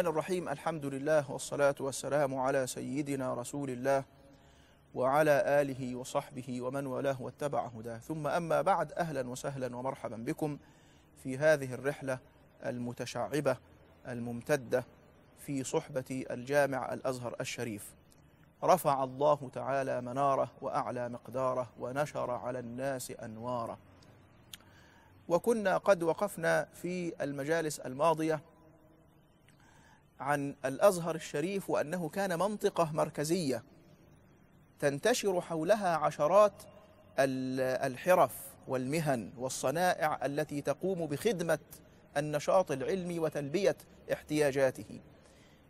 الرحمن الرحيم الحمد لله والصلاة والسلام على سيدنا رسول الله وعلى آله وصحبه ومن والاه واتبع هداه ثم أما بعد أهلا وسهلا ومرحبا بكم في هذه الرحلة المتشعبة الممتدة في صحبة الجامع الأزهر الشريف رفع الله تعالى مناره وأعلى مقداره ونشر على الناس أنواره وكنا قد وقفنا في المجالس الماضية عن الأزهر الشريف وأنه كان منطقة مركزية تنتشر حولها عشرات الحرف والمهن والصنائع التي تقوم بخدمة النشاط العلمي وتلبية احتياجاته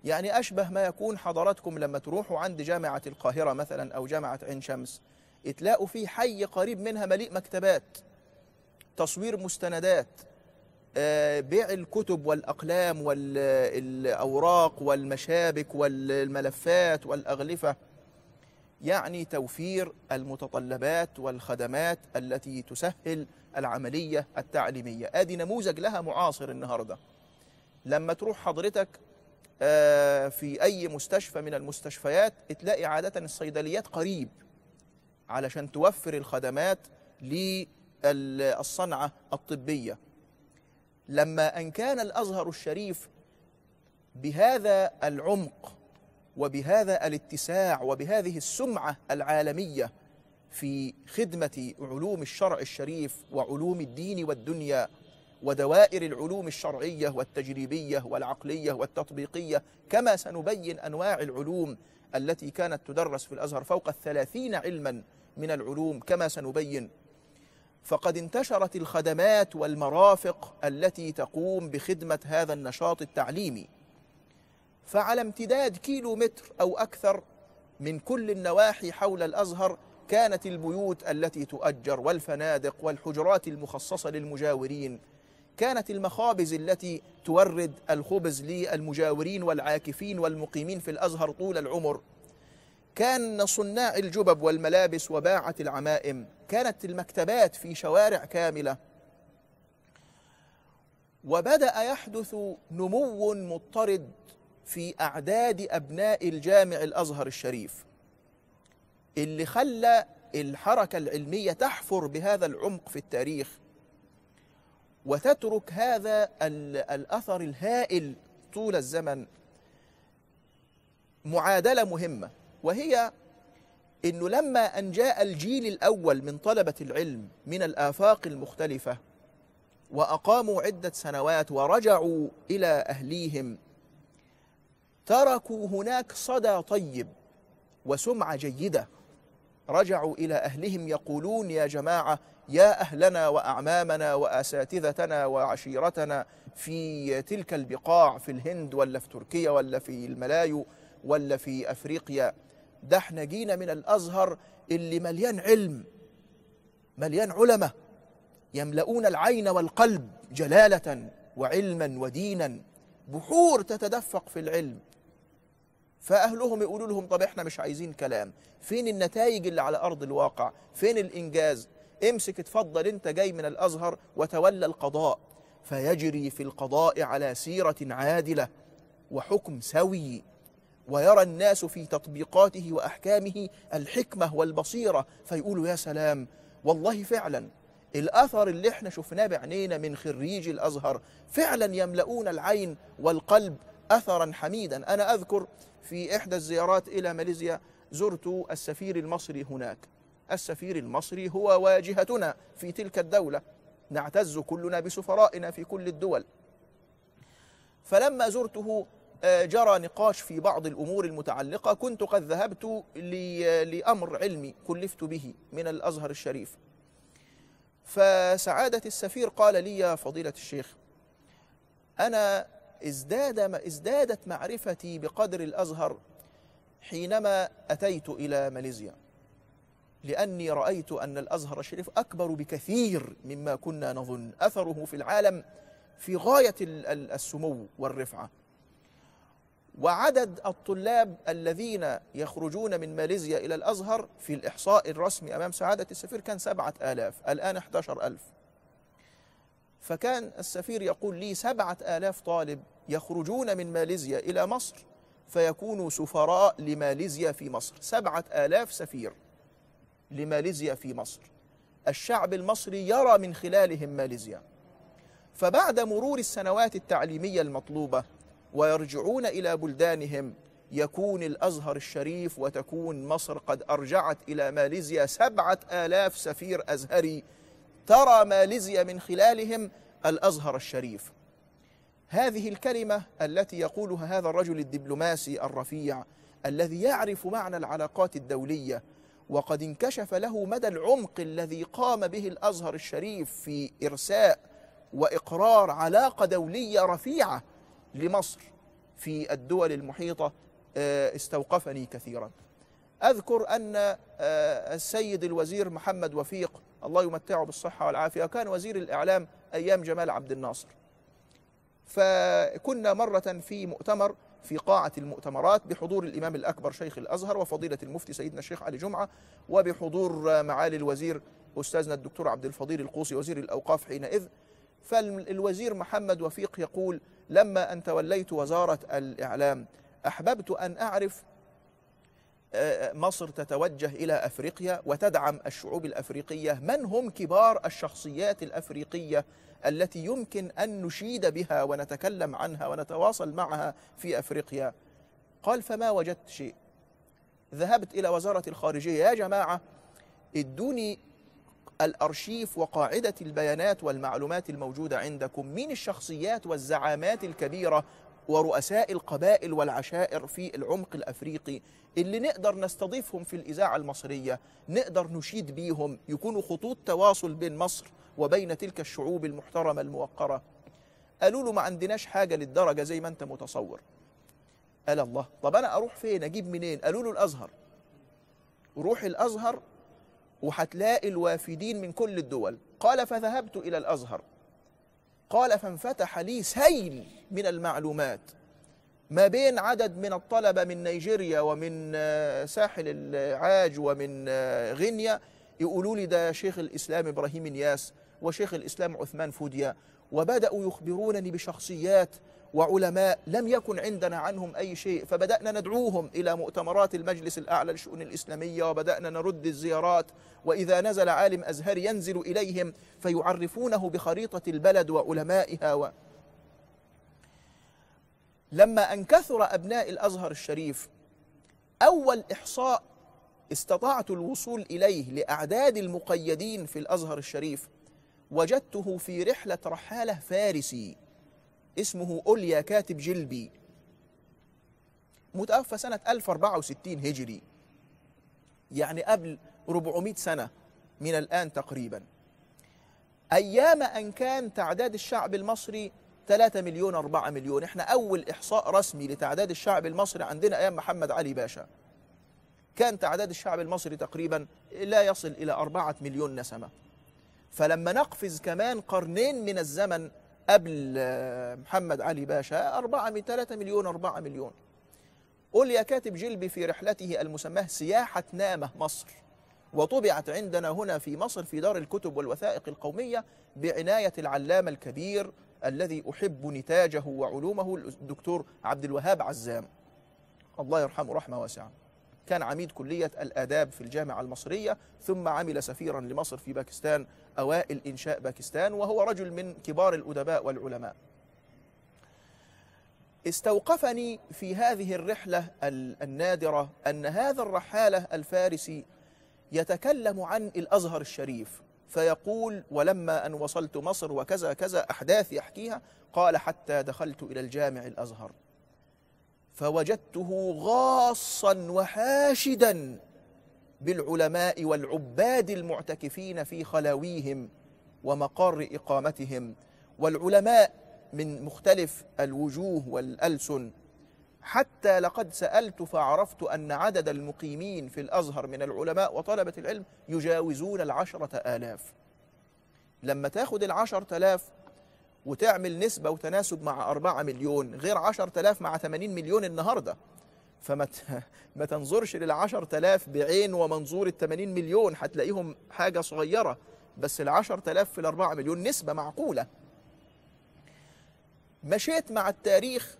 يعني أشبه ما يكون حضراتكم لما تروحوا عند جامعة القاهرة مثلا أو جامعة عين شمس تلاقوا في حي قريب منها مليء مكتبات تصوير مستندات آه، بيع الكتب والأقلام والأوراق والمشابك والملفات والأغلفة يعني توفير المتطلبات والخدمات التي تسهل العملية التعليمية ادي نموذج لها معاصر النهاردة لما تروح حضرتك آه، في أي مستشفى من المستشفيات تلاقي عادة الصيدليات قريب علشان توفر الخدمات للصنعة الطبية لما أن كان الأزهر الشريف بهذا العمق وبهذا الاتساع وبهذه السمعة العالمية في خدمة علوم الشرع الشريف وعلوم الدين والدنيا ودوائر العلوم الشرعية والتجريبية والعقلية والتطبيقية كما سنبين أنواع العلوم التي كانت تدرس في الأزهر فوق الثلاثين علما من العلوم كما سنبين فقد انتشرت الخدمات والمرافق التي تقوم بخدمة هذا النشاط التعليمي فعلى امتداد كيلو متر أو أكثر من كل النواحي حول الأزهر كانت البيوت التي تؤجر والفنادق والحجرات المخصصة للمجاورين كانت المخابز التي تورد الخبز للمجاورين والعاكفين والمقيمين في الأزهر طول العمر كان صناع الجبب والملابس وباعة العمائم كانت المكتبات في شوارع كاملة وبدأ يحدث نمو مضطرد في أعداد أبناء الجامع الأزهر الشريف اللي خلى الحركة العلمية تحفر بهذا العمق في التاريخ وتترك هذا الأثر الهائل طول الزمن معادلة مهمة وهي أنه لما أن جاء الجيل الأول من طلبة العلم من الآفاق المختلفة وأقاموا عدة سنوات ورجعوا إلى أهليهم تركوا هناك صدى طيب وسمعة جيدة رجعوا إلى أهلهم يقولون يا جماعة يا أهلنا وأعمامنا وأساتذتنا وعشيرتنا في تلك البقاع في الهند ولا في تركيا ولا في الملايو ولا في أفريقيا ده احنا جينا من الأزهر اللي مليان علم مليان علماء يملؤون العين والقلب جلالة وعلما ودينا بحور تتدفق في العلم فأهلهم يقولوا لهم طب احنا مش عايزين كلام فين النتائج اللي على أرض الواقع فين الإنجاز امسك اتفضل انت جاي من الأزهر وتولى القضاء فيجري في القضاء على سيرة عادلة وحكم سوي ويرى الناس في تطبيقاته وأحكامه الحكمة والبصيرة فيقولوا يا سلام والله فعلا الأثر اللي احنا شفناه بعنينا من خريج الأزهر فعلا يملؤون العين والقلب أثرا حميدا أنا أذكر في إحدى الزيارات إلى ماليزيا زرت السفير المصري هناك السفير المصري هو واجهتنا في تلك الدولة نعتز كلنا بسفرائنا في كل الدول فلما زرته آه، جرى نقاش في بعض الأمور المتعلقة كنت قد ذهبت لأمر علمي كلفت به من الأزهر الشريف فسعادة السفير قال لي يا فضيلة الشيخ أنا ازداد ما ازدادت معرفتي بقدر الأزهر حينما أتيت إلى ماليزيا لأني رأيت أن الأزهر الشريف أكبر بكثير مما كنا نظن أثره في العالم في غاية السمو والرفعة وعدد الطلاب الذين يخرجون من ماليزيا إلى الأزهر في الإحصاء الرسمي أمام سعادة السفير كان سبعة آلاف الآن 11 ألف فكان السفير يقول لي سبعة آلاف طالب يخرجون من ماليزيا إلى مصر فيكونوا سفراء لماليزيا في مصر سبعة آلاف سفير لماليزيا في مصر الشعب المصري يرى من خلالهم ماليزيا فبعد مرور السنوات التعليمية المطلوبة ويرجعون إلى بلدانهم يكون الأزهر الشريف وتكون مصر قد أرجعت إلى ماليزيا سبعة آلاف سفير أزهري ترى ماليزيا من خلالهم الأزهر الشريف هذه الكلمة التي يقولها هذا الرجل الدبلوماسي الرفيع الذي يعرف معنى العلاقات الدولية وقد انكشف له مدى العمق الذي قام به الأزهر الشريف في إرساء وإقرار علاقة دولية رفيعة لمصر في الدول المحيطة آه، استوقفني كثيرا أذكر أن آه، السيد الوزير محمد وفيق الله يمتعه بالصحة والعافية كان وزير الإعلام أيام جمال عبد الناصر فكنا مرة في مؤتمر في قاعة المؤتمرات بحضور الإمام الأكبر شيخ الأزهر وفضيلة المفتي سيدنا الشيخ علي جمعة وبحضور معالي الوزير أستاذنا الدكتور عبد الفضيل القوصي وزير الأوقاف حينئذ فالوزير محمد وفيق يقول لما أن توليت وزارة الإعلام أحببت أن أعرف آه، آه، مصر تتوجه إلى أفريقيا وتدعم الشعوب الأفريقية من هم كبار الشخصيات الأفريقية التي يمكن أن نشيد بها ونتكلم عنها ونتواصل معها في أفريقيا قال فما وجدت شيء ذهبت إلى وزارة الخارجية يا جماعة ادوني الأرشيف وقاعدة البيانات والمعلومات الموجودة عندكم من الشخصيات والزعامات الكبيرة ورؤساء القبائل والعشائر في العمق الأفريقي اللي نقدر نستضيفهم في الإذاعة المصرية نقدر نشيد بيهم يكونوا خطوط تواصل بين مصر وبين تلك الشعوب المحترمة الموقرة قالوا له ما عندناش حاجة للدرجة زي ما أنت متصور قال الله طب أنا أروح فين أجيب منين قالوا له الأزهر روح الأزهر وهتلاقي الوافدين من كل الدول قال فذهبت إلى الأزهر قال فانفتح لي سيل من المعلومات ما بين عدد من الطلبة من نيجيريا ومن آه، ساحل العاج ومن آه، غينيا يقولوا لي ده شيخ الإسلام إبراهيم نياس وشيخ الإسلام عثمان فوديا وبدأوا يخبرونني بشخصيات وعلماء لم يكن عندنا عنهم أي شيء فبدأنا ندعوهم إلى مؤتمرات المجلس الأعلى للشؤون الإسلامية وبدأنا نرد الزيارات وإذا نزل عالم أزهر ينزل إليهم فيعرفونه بخريطة البلد وعلمائها و... لما أن كثر أبناء الأزهر الشريف أول إحصاء استطعت الوصول إليه لأعداد المقيدين في الأزهر الشريف وجدته في رحلة رحالة فارسي اسمه أوليا كاتب جلبي متوفى سنة 1064 هجري يعني قبل 400 سنة من الآن تقريبا أيام أن كان تعداد الشعب المصري 3 مليون 4 مليون احنا أول إحصاء رسمي لتعداد الشعب المصري عندنا أيام محمد علي باشا كان تعداد الشعب المصري تقريبا لا يصل إلى أربعة مليون نسمة فلما نقفز كمان قرنين من الزمن قبل آه، محمد علي باشا 4 من 3 مليون 4 مليون قل يا كاتب جلبي في رحلته المسماه سياحة نامة مصر وطبعت عندنا هنا في مصر في دار الكتب والوثائق القومية بعناية العلامة الكبير الذي أحب نتاجه وعلومه الدكتور عبد الوهاب عزام الله يرحمه رحمة واسعة كان عميد كلية الآداب في الجامعة المصرية ثم عمل سفيرا لمصر في باكستان أوائل إنشاء باكستان وهو رجل من كبار الأدباء والعلماء استوقفني في هذه الرحلة النادرة أن هذا الرحالة الفارسي يتكلم عن الأزهر الشريف فيقول ولما أن وصلت مصر وكذا كذا أحداث يحكيها قال حتى دخلت إلى الجامع الأزهر فوجدته غاصا وحاشدا بالعلماء والعباد المعتكفين في خلاويهم ومقر إقامتهم والعلماء من مختلف الوجوه والألسن حتى لقد سألت فعرفت أن عدد المقيمين في الأزهر من العلماء وطلبة العلم يجاوزون العشرة آلاف لما تاخذ العشرة آلاف وتعمل نسبة وتناسب مع 4 مليون غير 10000 مع 80 مليون النهاردة فما ما تنظرش لل 10000 بعين ومنظور ال 80 مليون هتلاقيهم حاجة صغيرة بس ال 10000 في ال 4 مليون نسبة معقولة مشيت مع التاريخ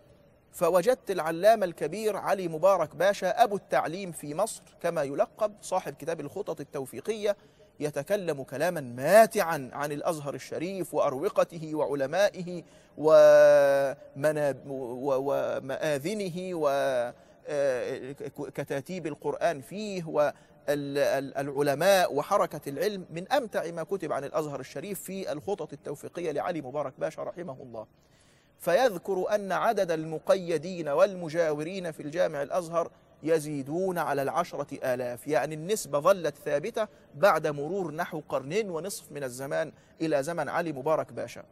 فوجدت العلامة الكبير علي مبارك باشا أبو التعليم في مصر كما يلقب صاحب كتاب الخطط التوفيقية يتكلم كلاما ماتعا عن الأزهر الشريف وأروقته وعلمائه ومآذنه وكتاتيب آه، القرآن فيه والعلماء وحركة العلم من أمتع ما كتب عن الأزهر الشريف في الخطط التوفيقية لعلي مبارك باشا رحمه الله فيذكر أن عدد المقيدين والمجاورين في الجامع الأزهر يزيدون على العشرة آلاف يعني النسبة ظلت ثابتة بعد مرور نحو قرنين ونصف من الزمان إلى زمن علي مبارك باشا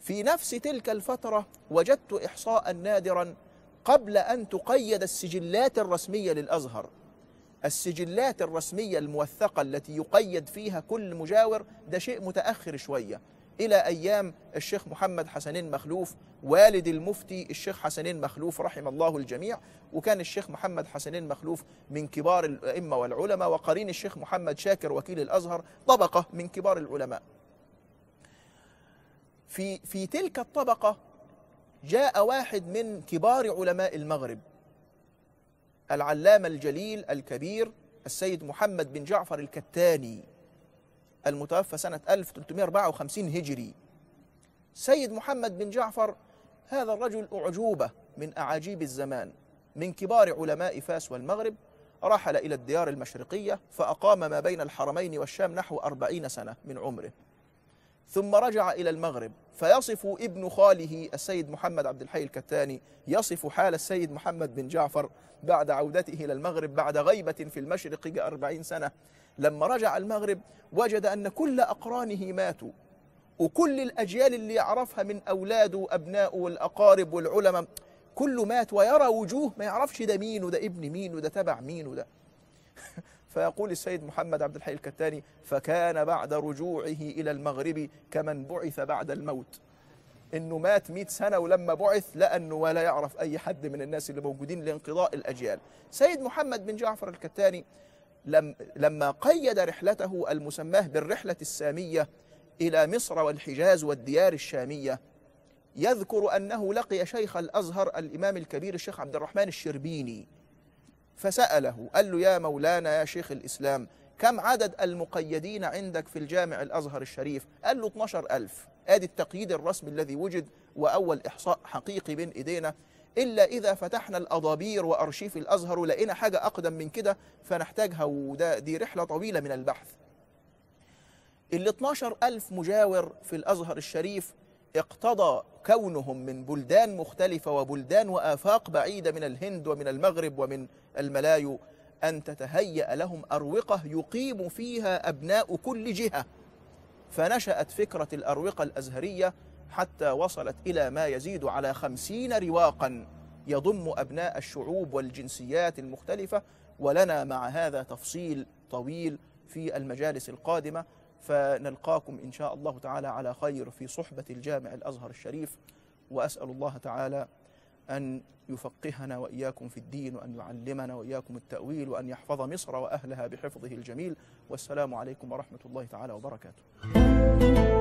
في نفس تلك الفترة وجدت إحصاء نادرا قبل أن تقيد السجلات الرسمية للأزهر السجلات الرسمية الموثقة التي يقيد فيها كل مجاور ده شيء متأخر شوية إلى أيام الشيخ محمد حسنين مخلوف والد المفتي الشيخ حسنين مخلوف رحم الله الجميع وكان الشيخ محمد حسنين مخلوف من كبار الأئمة والعلماء وقرين الشيخ محمد شاكر وكيل الأزهر طبقة من كبار العلماء في, في تلك الطبقة جاء واحد من كبار علماء المغرب العلامة الجليل الكبير السيد محمد بن جعفر الكتاني المتوفى سنة 1354 هجري سيد محمد بن جعفر هذا الرجل أعجوبة من أعاجيب الزمان من كبار علماء فاس والمغرب رحل إلى الديار المشرقية فأقام ما بين الحرمين والشام نحو أربعين سنة من عمره ثم رجع إلى المغرب فيصف ابن خاله السيد محمد عبد الحي الكتاني يصف حال السيد محمد بن جعفر بعد عودته إلى المغرب بعد غيبة في المشرق أربعين سنة لما رجع المغرب وجد أن كل أقرانه ماتوا وكل الأجيال اللي يعرفها من أولاده وأبنائه والأقارب والعلماء كله مات ويرى وجوه ما يعرفش ده مين وده ابن مين وده تبع مين وده فيقول السيد محمد عبد الحي الكتاني فكان بعد رجوعه إلى المغرب كمن بعث بعد الموت انه مات 100 سنه ولما بعث لقى انه ولا يعرف اي حد من الناس اللي موجودين لانقضاء الاجيال سيد محمد بن جعفر الكتاني لم لما قيد رحلته المسماه بالرحلة السامية إلى مصر والحجاز والديار الشامية يذكر أنه لقي شيخ الأزهر الإمام الكبير الشيخ عبد الرحمن الشربيني فسأله قال له يا مولانا يا شيخ الإسلام كم عدد المقيدين عندك في الجامع الأزهر الشريف قال له 12 ألف آدي التقييد الرسمي الذي وجد وأول إحصاء حقيقي بين إيدينا إلا إذا فتحنا الأضابير وأرشيف الأزهر ولقينا حاجة أقدم من كده فنحتاجها وده دي رحلة طويلة من البحث ال 12 ألف مجاور في الأزهر الشريف اقتضى كونهم من بلدان مختلفة وبلدان وآفاق بعيدة من الهند ومن المغرب ومن الملايو أن تتهيأ لهم أروقة يقيم فيها أبناء كل جهة فنشأت فكرة الأروقة الأزهرية حتى وصلت إلى ما يزيد على خمسين رواقا يضم أبناء الشعوب والجنسيات المختلفة ولنا مع هذا تفصيل طويل في المجالس القادمة فنلقاكم إن شاء الله تعالى على خير في صحبة الجامع الأزهر الشريف وأسأل الله تعالى أن يفقهنا وإياكم في الدين وأن يعلمنا وإياكم التأويل وأن يحفظ مصر وأهلها بحفظه الجميل والسلام عليكم ورحمة الله تعالى وبركاته